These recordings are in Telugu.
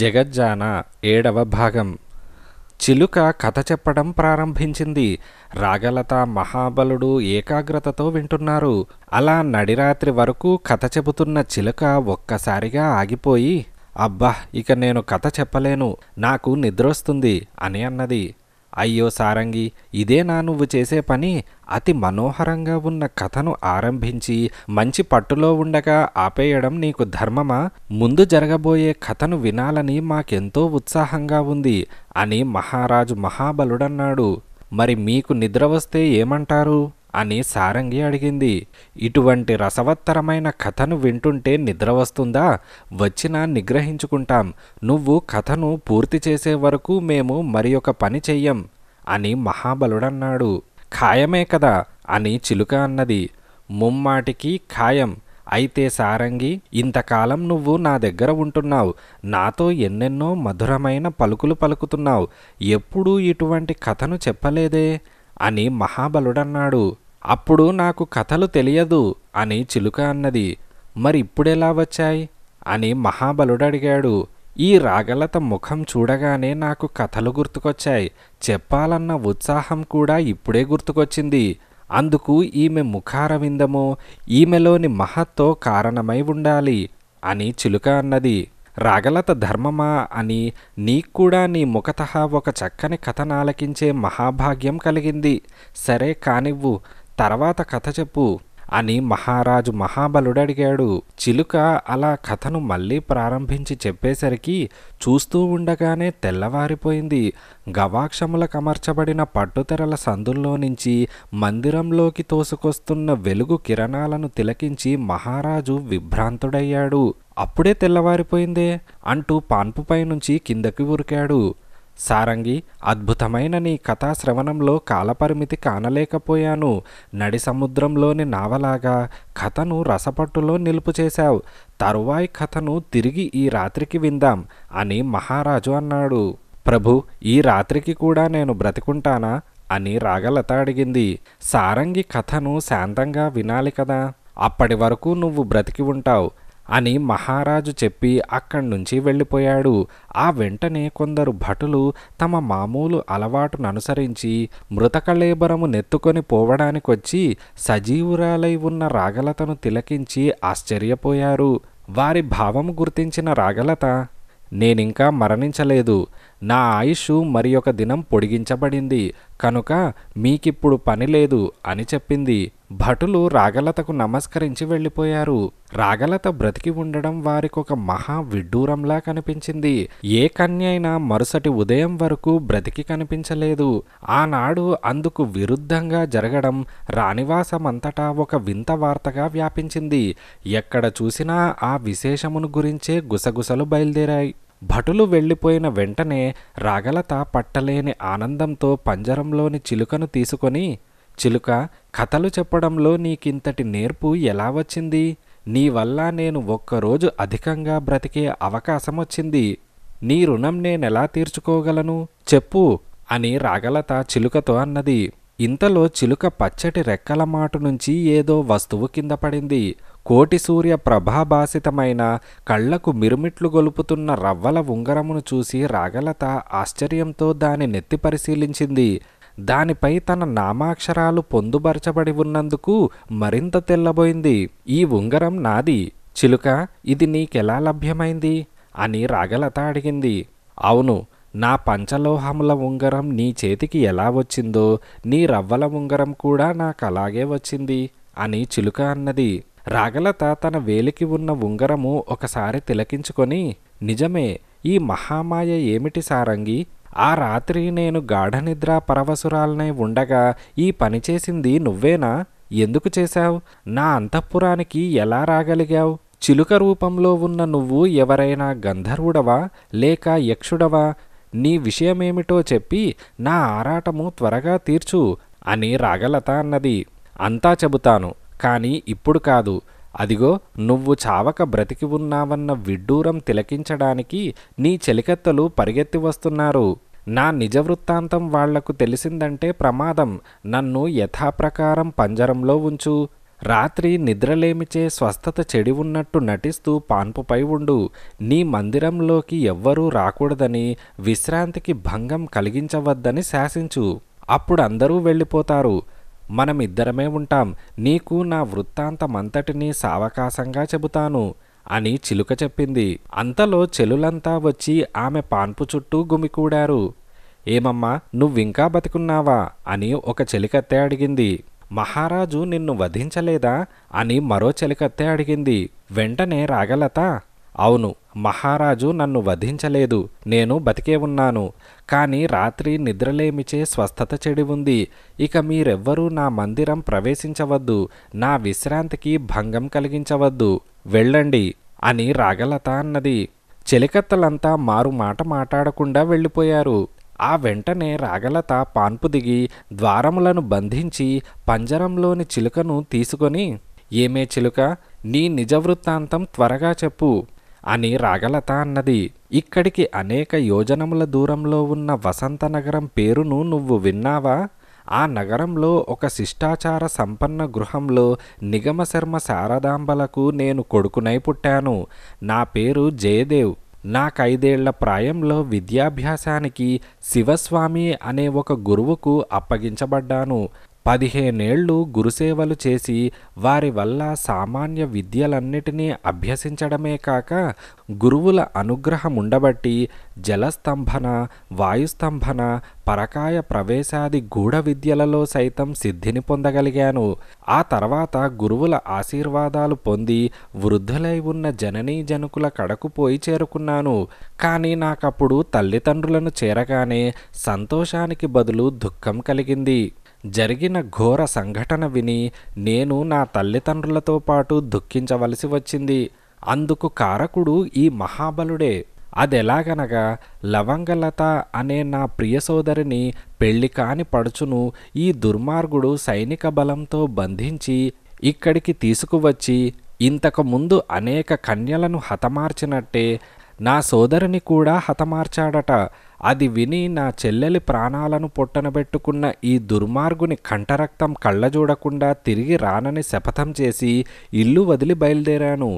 జగజ్జాన ఏడవ భాగం చిలుక కథ చెప్పడం ప్రారంభించింది రాగలత మహాబలుడు ఏకాగ్రతతో వింటున్నారు అలా నడిరాత్రి వరకు కథ చెబుతున్న చిలుక ఒక్కసారిగా ఆగిపోయి అబ్బా ఇక నేను కథ చెప్పలేను నాకు నిద్రొస్తుంది అని అన్నది అయ్యో సారంగి ఇదేనా నువ్వు చేసే పని అతి మనోహరంగా ఉన్న కథను ఆరంభించి మంచి పట్టులో ఉండగా ఆపేయడం నీకు ధర్మమా ముందు జరగబోయే కథను వినాలని మాకెంతో ఉత్సాహంగా ఉంది అని మహారాజు మహాబలుడన్నాడు మరి మీకు నిద్ర వస్తే ఏమంటారు అని సారంగి అడిగింది ఇటువంటి రసవత్తరమైన కథను వింటుంటే నిద్ర వస్తుందా వచ్చినా నిగ్రహించుకుంటాం నువ్వు కథను పూర్తి చేసే వరకు మేము మరి పని చెయ్యం అని మహాబలుడన్నాడు ఖాయమే కదా అని చిలుక అన్నది ముమ్మాటికి ఖాయం అయితే సారంగి ఇంతకాలం నువ్వు నా దగ్గర ఉంటున్నావు నాతో ఎన్నెన్నో మధురమైన పలుకులు పలుకుతున్నావు ఎప్పుడూ ఇటువంటి కథను చెప్పలేదే అని మహాబలుడన్నాడు అప్పుడు నాకు కథలు తెలియదు అని చిలుక అన్నది మరిప్పుడెలా వచ్చాయి అని మహాబలుడడిగాడు ఈ రాగలత ముఖం చూడగానే నాకు కథలు గుర్తుకొచ్చాయి చెప్పాలన్న ఉత్సాహం కూడా ఇప్పుడే గుర్తుకొచ్చింది అందుకు ఈమె ముఖారవిందము ఈమెలోని మహత్తో కారణమై ఉండాలి అని చిలుక అన్నది రాగలత ధర్మమా అని నీక్కూడా నీ ముఖత ఒక చక్కని కథ నాలకించే మహాభాగ్యం కలిగింది సరే కానివ్వు తర్వాత కథ చెప్పు అని మహారాజు మహాబలుడు అడిగాడు చిలుక అలా కథను మళ్ళీ ప్రారంభించి చెప్పేసరికి చూస్తూ ఉండగానే తెల్లవారిపోయింది గవాక్షములకు అమర్చబడిన పట్టుతెరల సందుల్లో నుంచి మందిరంలోకి తోసుకొస్తున్న వెలుగు కిరణాలను తిలకించి మహారాజు విభ్రాంతుడయ్యాడు అప్పుడే తెల్లవారిపోయిందే అంటూ పాన్పుపై నుంచి కిందకి ఉరికాడు సారంగి అద్భుతమైన నీ కథా శ్రవణంలో కాలపరిమితి కానలేకపోయాను నడి సముద్రంలోని నావలాగా కథను రసపట్టులో నిలుపు చేశావు తరువాయి కథను తిరిగి ఈ రాత్రికి విందాం అని మహారాజు అన్నాడు ప్రభు ఈ రాత్రికి కూడా నేను బ్రతికుంటానా అని రాగలత అడిగింది సారంగి కథను శాంతంగా వినాలి కదా అప్పటి వరకు నువ్వు బ్రతికి ఉంటావు అని మహారాజు చెప్పి అక్కడి నుంచి వెళ్ళిపోయాడు ఆ వెంటనే కొందరు భటులు తమ మామూలు అలవాటును అనుసరించి మృతకళేబరము నెత్తుకొని పోవడానికొచ్చి సజీవురాలై ఉన్న రాగలతను తిలకించి ఆశ్చర్యపోయారు వారి భావము గుర్తించిన రాగలత నేనింకా మరణించలేదు నా ఆయుష్ మరి ఒక దినం పొడిగించబడింది కనుక మీకిప్పుడు పని లేదు అని చెప్పింది భటులు రాగలతకు నమస్కరించి వెళ్ళిపోయారు రాగలత బ్రతికి ఉండడం వారికొక మహా విడ్డూరంలా కనిపించింది ఏ కన్య అయినా మరుసటి ఉదయం వరకు బ్రతికి కనిపించలేదు ఆనాడు అందుకు విరుద్ధంగా జరగడం రానివాసమంతటా ఒక వింత వార్తగా వ్యాపించింది ఎక్కడ చూసినా ఆ విశేషమును గురించే గుసగుసలు బయలుదేరాయి భటులు వెళ్ళిపోయిన వెంటనే రాగలత పట్టలేని ఆనందంతో పంజరంలోని చిలుకను తీసుకొని చిలుక కథలు చెప్పడంలో నీకింతటి నేర్పు ఎలా వచ్చింది నీ వల్ల నేను ఒక్కరోజు అధికంగా బ్రతికే అవకాశం వచ్చింది నీ రుణం నేనెలా తీర్చుకోగలను చెప్పు అని రాగలత చిలుకతో అన్నది ఇంతలో చిలుక పచ్చటి రెక్కల మాటు నుంచి ఏదో వస్తువు కింద పడింది కోటి సూర్య ప్రభాభాసితమైన కళ్లకు మిరుమిట్లు గొలుపుతున్న రవ్వల ఉంగరమును చూసి రాగలత ఆశ్చర్యంతో దాని నెత్తి పరిశీలించింది దానిపై తన నామాక్షరాలు పొందుపరచబడి ఉన్నందుకు మరింత తెల్లబోయింది ఈ ఉంగరం నాది చిలుక ఇది నీకెలా లభ్యమైంది అని రాగలత అడిగింది అవును నా పంచలోహముల ఉంగరం నీ చేతికి ఎలా వచ్చిందో నీ రవ్వల ఉంగరం కూడా నాకు అలాగే వచ్చింది అని చిలుక అన్నది రాగలత తన వేలికి ఉన్న ఉంగరము ఒకసారి తిలకించుకొని నిజమే ఈ మహామాయ ఏమిటి సారంగి ఆ రాత్రి నేను గాఢనిద్ర పరవసురాలనే ఉండగా ఈ పని చేసింది నువ్వేనా ఎందుకు చేశావు నా అంతఃపురానికి ఎలా రాగలిగావు చిలుక రూపంలో ఉన్న నువ్వు ఎవరైనా గంధర్వుడవా లేక యక్షుడవా నీ విషయమేమిటో చెప్పి నా ఆరాటము త్వరగా తీర్చు అని రాగలత అన్నది అంతా చెబుతాను కానీ ఇప్పుడు కాదు అదిగో నువ్వు చావక బ్రతికి ఉన్నావన్న విడ్డూరం తిలకించడానికి నీ చెలికత్తలు పరిగెత్తి వస్తున్నారు నా నిజ వృత్తాంతం వాళ్లకు తెలిసిందంటే ప్రమాదం నన్ను యథాప్రకారం పంజరంలో ఉంచు రాత్రి నిద్రలేమిచే స్వస్థత చెడి ఉన్నట్టు నటిస్తూ పాన్పుపై ఉండు నీ మందిరంలోకి ఎవ్వరూ రాకూడదని విశ్రాంతికి భంగం కలిగించవద్దని శాసించు అప్పుడు అందరూ వెళ్ళిపోతారు మనమిద్దరమే ఉంటాం నీకు నా వృత్తాంతమంతటినీ సావకాశంగా చెబుతాను అని చిలుక చెప్పింది అంతలో చెలులంతా వచ్చి ఆమె పాన్పు చుట్టూ గుమికూడారు ఏమమ్మా నువ్వింకా బతికున్నావా అని ఒక చెలికత్తె అడిగింది మహారాజు నిన్ను వధించలేదా అని మరో చెలికత్తె అడిగింది వెంటనే రాగలత అవును మహారాజు నన్ను వధించలేదు నేను బతికే ఉన్నాను కానీ రాత్రి నిద్రలేమిచే స్వస్థత చెడి ఉంది ఇక మీరెవ్వరూ నా మందిరం ప్రవేశించవద్దు నా విశ్రాంతికి భంగం కలిగించవద్దు వెళ్ళండి అని రాగలత అన్నది చెలికత్తలంతా మారు మాట మాట్లాడకుండా వెళ్ళిపోయారు ఆ వెంటనే రాగలత పాన్పు దిగి ద్వారములను బంధించి పంజరంలోని చిలుకను తీసుకొని ఏమే చిలుక నీ నిజవృత్తాంతం త్వరగా చెప్పు అని రాగలత అన్నది ఇక్కడికి అనేక యోజనముల దూరంలో ఉన్న వసంత నగరం పేరును నువ్వు విన్నావా ఆ నగరంలో ఒక శిష్టాచార సంపన్న గృహంలో నిగమ శర్మ శారదాంబలకు నేను కొడుకునై పుట్టాను నా పేరు జయదేవ్ నాకైదేళ్ల ప్రాయంలో విద్యాభ్యాసానికి శివస్వామి అనే ఒక గురువుకు అప్పగించబడ్డాను పదిహేనేళ్లు గురుసేవలు చేసి వారి వల్ల సామాన్య విద్యలన్నిటినీ అభ్యసించడమే కాక గురువుల అనుగ్రహం ఉండబట్టి జలస్తంభన వాయుస్తంభన పరకాయ ప్రవేశాది గూఢ విద్యలలో సైతం సిద్ధిని పొందగలిగాను ఆ తర్వాత గురువుల ఆశీర్వాదాలు పొంది వృద్ధులై ఉన్న జననీ జనుకుల కడకు పోయి చేరుకున్నాను కానీ నాకప్పుడు తల్లిదండ్రులను చేరగానే సంతోషానికి బదులు దుఃఖం కలిగింది జరిగిన ఘోర సంఘటన విని నేను నా తల్లిదండ్రులతో పాటు దుఃఖించవలసి వచ్చింది అందుకు కారకుడు ఈ మహాబలుడే అదెలాగనగా లవంగలత అనే నా ప్రియ సోదరిని పెళ్లి కాని పడుచును ఈ దుర్మార్గుడు సైనిక బలంతో బంధించి ఇక్కడికి తీసుకువచ్చి ఇంతకుముందు అనేక కన్యలను హతమార్చినట్టే నా సోదరిని కూడా హతమార్చాడట అది విని నా చెల్లెలి ప్రాణాలను పొట్టనబెట్టుకున్న ఈ దుర్మార్గుని కంఠరక్తం కళ్ళ చూడకుండా తిరిగి రానని శపథం చేసి ఇల్లు వదిలి బయలుదేరాను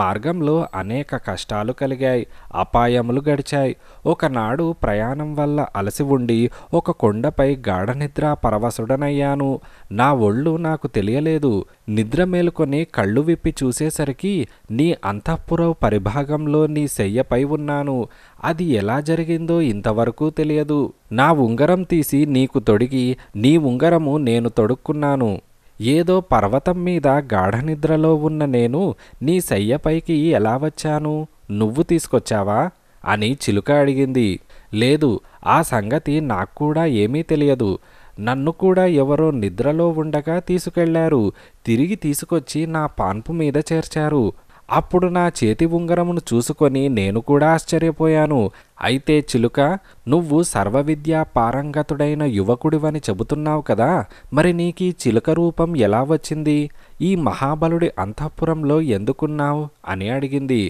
మార్గంలో అనేక కష్టాలు కలిగాయి అపాయములు గడిచాయి ఒకనాడు ప్రయాణం వల్ల అలసి ఉండి ఒక కొండపై గాఢనిద్ర పరవశుడనయ్యాను నా ఒళ్ళు నాకు తెలియలేదు నిద్ర మేలుకొని కళ్ళు విప్పి చూసేసరికి నీ అంతఃపుర పరిభాగంలో నీ శయ్యపై ఉన్నాను అది ఎలా జరిగిందో ఇంతవరకు తెలియదు నా ఉంగరం తీసి నీకు తొడిగి నీ ఉంగరము నేను తొడుక్కున్నాను ఏదో పర్వతం మీద గాఢనిద్రలో ఉన్న నేను నీ శయ్యపైకి ఎలా వచ్చాను నువ్వు తీసుకొచ్చావా అని చిలుక అడిగింది లేదు ఆ సంగతి నాకు కూడా ఏమీ తెలియదు నన్ను కూడా ఎవరో నిద్రలో ఉండగా తీసుకెళ్లారు తిరిగి తీసుకొచ్చి నా పాన్పు మీద చేర్చారు అప్పుడు నా చేతి ఉంగరమును చూసుకొని నేను కూడా ఆశ్చర్యపోయాను అయితే చిలుక నువ్వు సర్వ విద్యా పారంగతుడైన యువకుడివని చెబుతున్నావు కదా మరి నీకీ చిలుక రూపం ఎలా వచ్చింది ఈ మహాబలుడి అంతఃపురంలో ఎందుకున్నావు అని అడిగింది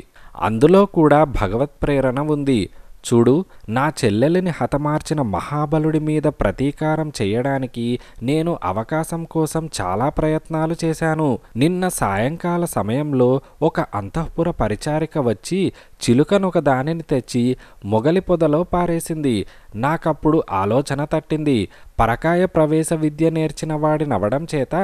అందులో కూడా భగవత్ ప్రేరణ ఉంది చూడు నా చెల్లెలిని హతమార్చిన మహాబలుడి మీద ప్రతీకారం చేయడానికి నేను అవకాశం కోసం చాలా ప్రయత్నాలు చేశాను నిన్న సాయంకాల సమయంలో ఒక అంతఃపుర పరిచారిక వచ్చి చిలుకనొక దానిని తెచ్చి మొగలి పొదలో పారేసింది నాకప్పుడు ఆలోచన తట్టింది పరకాయ ప్రవేశ విద్య నేర్చిన వాడినవడం చేత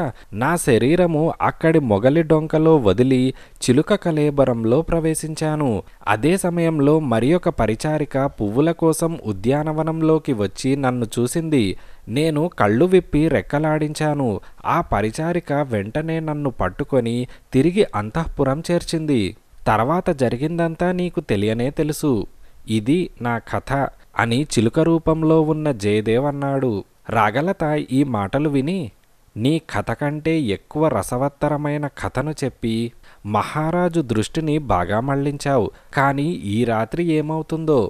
నా శరీరము అక్కడి మొగలి డొంకలో వదిలి చిలుక కలేబరంలో ప్రవేశించాను అదే సమయంలో మరి ఒక పరిచారిక పువ్వుల కోసం ఉద్యానవనంలోకి వచ్చి నన్ను చూసింది నేను కళ్ళు విప్పి రెక్కలాడించాను ఆ పరిచారిక వెంటనే నన్ను పట్టుకొని తిరిగి అంతఃపురం చేర్చింది తర్వాత జరిగిందంతా నీకు తెలియనే తెలుసు ఇది నా కథ అని చిలుక రూపంలో ఉన్న జయదేవ్ అన్నాడు రాగలత ఈ మాటలు విని నీ కథ కంటే ఎక్కువ రసవత్తరమైన కథను చెప్పి మహారాజు దృష్టిని బాగా మళ్లించావు కానీ ఈ రాత్రి ఏమవుతుందో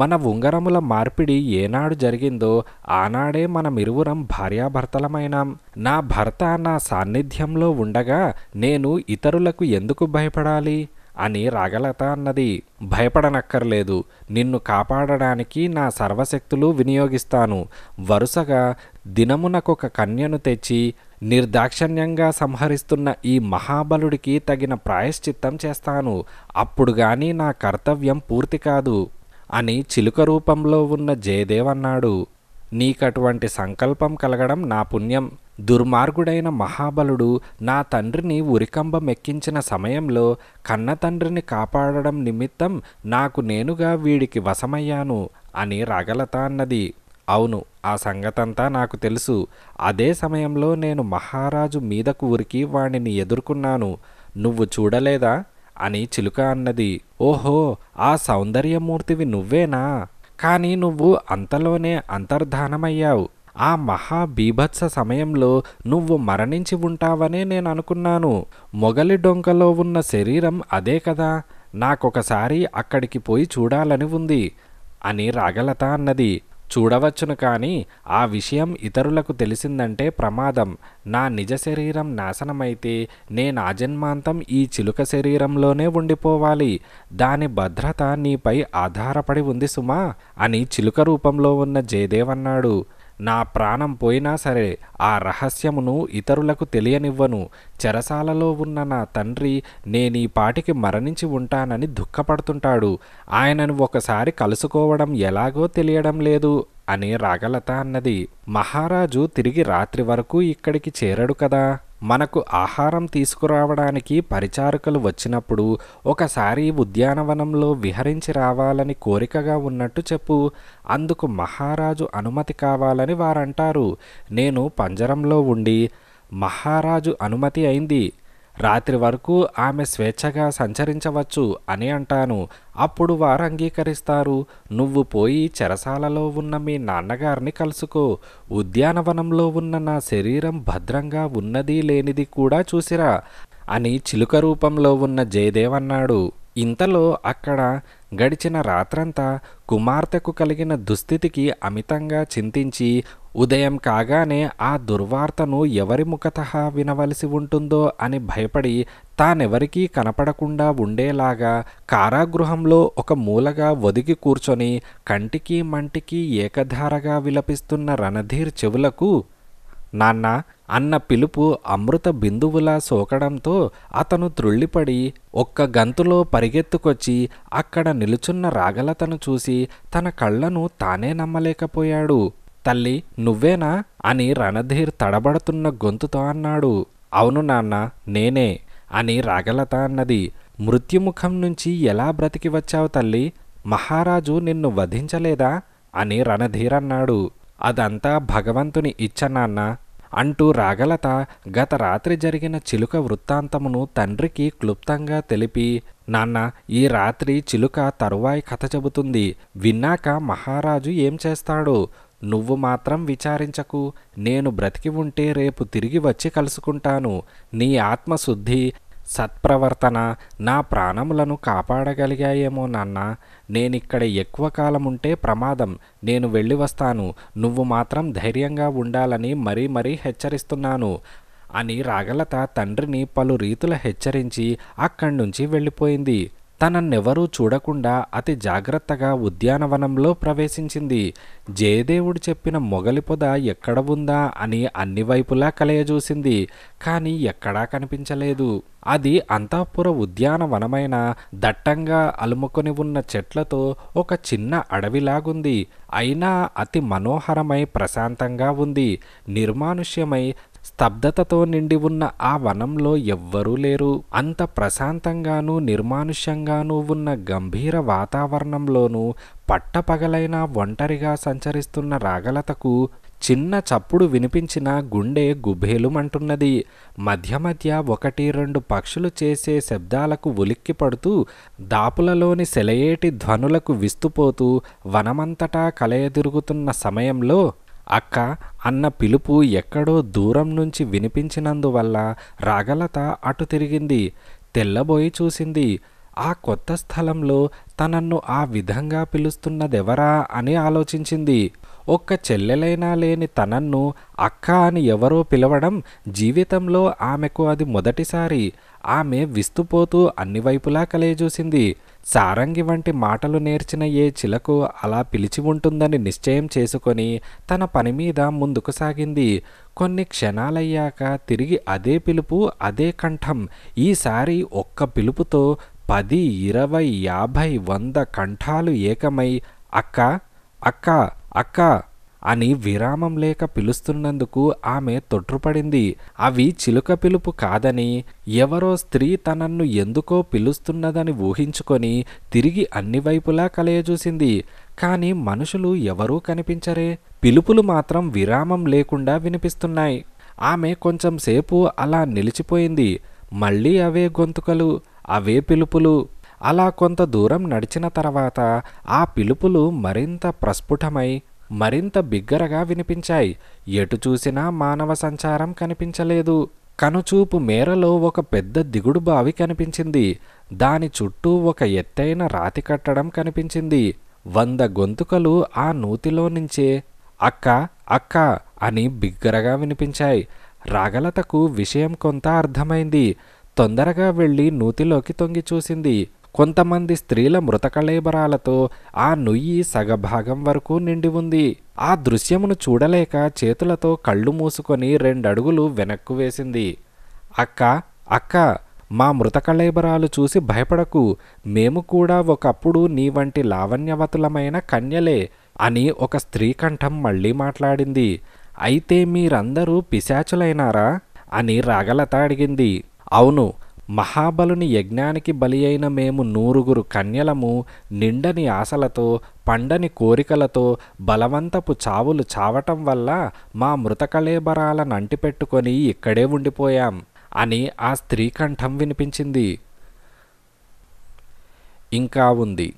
మన ఉంగరముల మార్పిడి ఏనాడు జరిగిందో ఆనాడే మనమిరువురం భార్యాభర్తలమైనాం నా భర్త నా సాన్నిధ్యంలో ఉండగా నేను ఇతరులకు ఎందుకు భయపడాలి అని రాగలత అన్నది భయపడనక్కర్లేదు నిన్ను కాపాడడానికి నా సర్వశక్తులు వినియోగిస్తాను వరుసగా దినమునకొక కన్యను తెచ్చి నిర్దాక్షణ్యంగా సంహరిస్తున్న ఈ మహాబలుడికి తగిన ప్రాయశ్చిత్తం చేస్తాను అప్పుడు గాని నా కర్తవ్యం పూర్తి కాదు అని చిలుక రూపంలో ఉన్న జయదేవ్ అన్నాడు నీకటువంటి సంకల్పం కలగడం నా పుణ్యం దుర్మార్గుడైన మహాబలుడు నా తండ్రిని ఉరికంబం ఎక్కించిన సమయంలో కన్న తండ్రిని కాపాడడం నిమిత్తం నాకు నేనుగా వీడికి వశమయ్యాను అని రగలత అన్నది అవును ఆ సంగతంతా నాకు తెలుసు అదే సమయంలో నేను మహారాజు మీదకు ఉరికి వాణిని ఎదుర్కొన్నాను నువ్వు చూడలేదా అని చిలుక అన్నది ఓహో ఆ సౌందర్యమూర్తివి నువ్వేనా కానీ నువ్వు అంతలోనే అంతర్ధానమయ్యావు ఆ మహా బీభత్స సమయంలో నువ్వు మరణించి ఉంటావనే నేను అనుకున్నాను మొగలి డొంకలో ఉన్న శరీరం అదే కదా నాకొకసారి అక్కడికి పోయి చూడాలని ఉంది అని రాగలత అన్నది చూడవచ్చును కానీ ఆ విషయం ఇతరులకు తెలిసిందంటే ప్రమాదం నా నిజ శరీరం నాశనమైతే నేను ఆజన్మాంతం ఈ చిలుక శరీరంలోనే ఉండిపోవాలి దాని భద్రత నీపై ఆధారపడి ఉంది సుమా అని చిలుక రూపంలో ఉన్న జయదేవ్ అన్నాడు నా ప్రాణం పోయినా సరే ఆ రహస్యమును ఇతరులకు తెలియనివ్వను చెరసాలలో ఉన్న నా తండ్రి నేనీ పాటికి మరణించి ఉంటానని దుఃఖపడుతుంటాడు ఆయనను ఒకసారి కలుసుకోవడం ఎలాగో తెలియడం లేదు అని రాగలత అన్నది మహారాజు తిరిగి రాత్రి వరకు ఇక్కడికి చేరడు కదా మనకు ఆహారం తీసుకురావడానికి పరిచారకులు వచ్చినప్పుడు ఒకసారి ఉద్యానవనంలో విహరించి రావాలని కోరికగా ఉన్నట్టు చెప్పు అందుకు మహారాజు అనుమతి కావాలని వారంటారు నేను పంజరంలో ఉండి మహారాజు అనుమతి అయింది రాత్రి వరకు ఆమె స్వేచ్ఛగా సంచరించవచ్చు అని అంటాను అప్పుడు వారు అంగీకరిస్తారు నువ్వు పోయి చెరసాలలో ఉన్న మీ నాన్నగారిని కలుసుకో ఉద్యానవనంలో ఉన్న నా శరీరం భద్రంగా ఉన్నది లేనిది కూడా చూసిరా అని చిలుక రూపంలో ఉన్న జయదేవ్ అన్నాడు ఇంతలో అక్కడ గడిచిన రాత్రంతా కుమార్తెకు కలిగిన దుస్థితికి అమితంగా చింతించి ఉదయం కాగానే ఆ దుర్వార్తను ఎవరి ముఖత వినవలసి ఉంటుందో అని భయపడి తానెవరికీ కనపడకుండా ఉండేలాగా కారాగృహంలో ఒక మూలగా ఒదిగి కూర్చొని కంటికి మంటికి ఏకధారగా విలపిస్తున్న రణధీర్ చెవులకు నాన్న అన్న పిలుపు అమృత బిందువులా సోకడంతో అతను త్రుళ్ళిపడి ఒక్క గంతులో పరిగెత్తుకొచ్చి అక్కడ నిలుచున్న రాగలతను చూసి తన కళ్ళను తానే నమ్మలేకపోయాడు తల్లి నువ్వేనా అని రణధీర్ తడబడుతున్న గొంతుతో అన్నాడు అవును నాన్న నేనే అని రాగలత అన్నది మృత్యుముఖం నుంచి ఎలా బ్రతికి వచ్చావు తల్లి మహారాజు నిన్ను వధించలేదా అని రణధీర్ అన్నాడు అదంతా భగవంతుని ఇచ్చ నాన్న అంటూ రాగలత గత రాత్రి జరిగిన చిలుక వృత్తాంతమును తండ్రికి క్లుప్తంగా తెలిపి నాన్న ఈ రాత్రి చిలుక తరువాయి కథ చెబుతుంది విన్నాక మహారాజు ఏం చేస్తాడు నువ్వు మాత్రం విచారించకు నేను బ్రతికి ఉంటే రేపు తిరిగి వచ్చి కలుసుకుంటాను నీ ఆత్మశుద్ధి సత్ప్రవర్తన నా ప్రాణములను కాపాడగలిగాయేమో నాన్న నేనిక్కడ ఎక్కువ కాలం ఉంటే ప్రమాదం నేను వెళ్ళి వస్తాను నువ్వు మాత్రం ధైర్యంగా ఉండాలని మరీ మరీ హెచ్చరిస్తున్నాను అని రాగలత తండ్రిని పలు రీతుల హెచ్చరించి అక్కడి నుంచి వెళ్ళిపోయింది తనన్నెవరూ చూడకుండా అతి జాగ్రత్తగా ఉద్యానవనంలో ప్రవేశించింది జయదేవుడు చెప్పిన మొగలి పొద ఎక్కడ ఉందా అని అన్ని వైపులా కలయజూసింది కానీ ఎక్కడా కనిపించలేదు అది అంతఃపుర ఉద్యానవనమైన దట్టంగా అలుముకొని ఉన్న చెట్లతో ఒక చిన్న అడవిలాగుంది అయినా అతి మనోహరమై ప్రశాంతంగా ఉంది నిర్మానుష్యమై స్తబ్దతతో నిండి ఉన్న ఆ వనంలో ఎవ్వరూ లేరు అంత ప్రశాంతంగానూ నిర్మానుష్యంగానూ ఉన్న గంభీర వాతావరణంలోనూ పట్టపగలైన ఒంటరిగా సంచరిస్తున్న రాగలతకు చిన్న చప్పుడు వినిపించిన గుండె గుభేలుమంటున్నది మధ్య మధ్య ఒకటి రెండు పక్షులు చేసే శబ్దాలకు ఉలిక్కిపడుతూ పడుతూ దాపులలోని సెలయేటి ధ్వనులకు విస్తుపోతూ వనమంతటా కలయదిరుగుతున్న సమయంలో అక్క అన్న పిలుపు ఎక్కడో దూరం నుంచి వినిపించినందువల్ల రాగలత అటు తిరిగింది తెల్లబోయి చూసింది ఆ కొత్త స్థలంలో తనన్ను ఆ విధంగా పిలుస్తున్నదెవరా అని ఆలోచించింది ఒక్క చెల్లెలైనా లేని తనన్ను అక్క అని ఎవరో పిలవడం జీవితంలో ఆమెకు అది మొదటిసారి ఆమె విస్తుపోతూ అన్ని వైపులా కలయజూసింది సారంగి వంటి మాటలు నేర్చిన ఏ చిలకు అలా పిలిచి ఉంటుందని నిశ్చయం చేసుకొని తన పని మీద ముందుకు సాగింది కొన్ని క్షణాలయ్యాక తిరిగి అదే పిలుపు అదే కంఠం ఈసారి ఒక్క పిలుపుతో పది ఇరవై యాభై వంద కంఠాలు ఏకమై అక్క అక్క అక్క అని విరామం లేక పిలుస్తున్నందుకు ఆమె తొట్రుపడింది అవి చిలుక పిలుపు కాదని ఎవరో స్త్రీ తనన్ను ఎందుకో పిలుస్తున్నదని ఊహించుకొని తిరిగి అన్ని వైపులా కలయజూసింది కానీ మనుషులు ఎవరూ కనిపించరే పిలుపులు మాత్రం విరామం లేకుండా వినిపిస్తున్నాయి ఆమె కొంచెంసేపు అలా నిలిచిపోయింది మళ్ళీ అవే గొంతుకలు అవే పిలుపులు అలా కొంత దూరం నడిచిన తర్వాత ఆ పిలుపులు మరింత ప్రస్ఫుటమై మరింత బిగ్గరగా వినిపించాయి ఎటు చూసినా మానవ సంచారం కనిపించలేదు కనుచూపు మేరలో ఒక పెద్ద దిగుడు బావి కనిపించింది దాని చుట్టూ ఒక ఎత్తైన రాతి కట్టడం కనిపించింది వంద గొంతుకలు ఆ నూతిలో నుంచే అక్క అక్క అని బిగ్గరగా వినిపించాయి రాగలతకు విషయం కొంత అర్థమైంది తొందరగా వెళ్ళి నూతిలోకి తొంగి చూసింది కొంతమంది స్త్రీల కళేబరాలతో ఆ నుయ్యి సగభాగం వరకు నిండి ఉంది ఆ దృశ్యమును చూడలేక చేతులతో కళ్ళు మూసుకొని రెండడుగులు వెనక్కు వేసింది అక్క అక్క మా కళేబరాలు చూసి భయపడకు మేము కూడా ఒకప్పుడు నీ వంటి లావణ్యవతులమైన కన్యలే అని ఒక స్త్రీ కంఠం మళ్ళీ మాట్లాడింది అయితే మీరందరూ పిశాచులైనారా అని రాగలత అడిగింది అవును మహాబలుని యజ్ఞానికి బలి అయిన మేము నూరుగురు కన్యలము నిండని ఆశలతో పండని కోరికలతో బలవంతపు చావులు చావటం వల్ల మా మృతకళేబరాలను అంటిపెట్టుకొని ఇక్కడే ఉండిపోయాం అని ఆ స్త్రీ కంఠం వినిపించింది ఇంకా ఉంది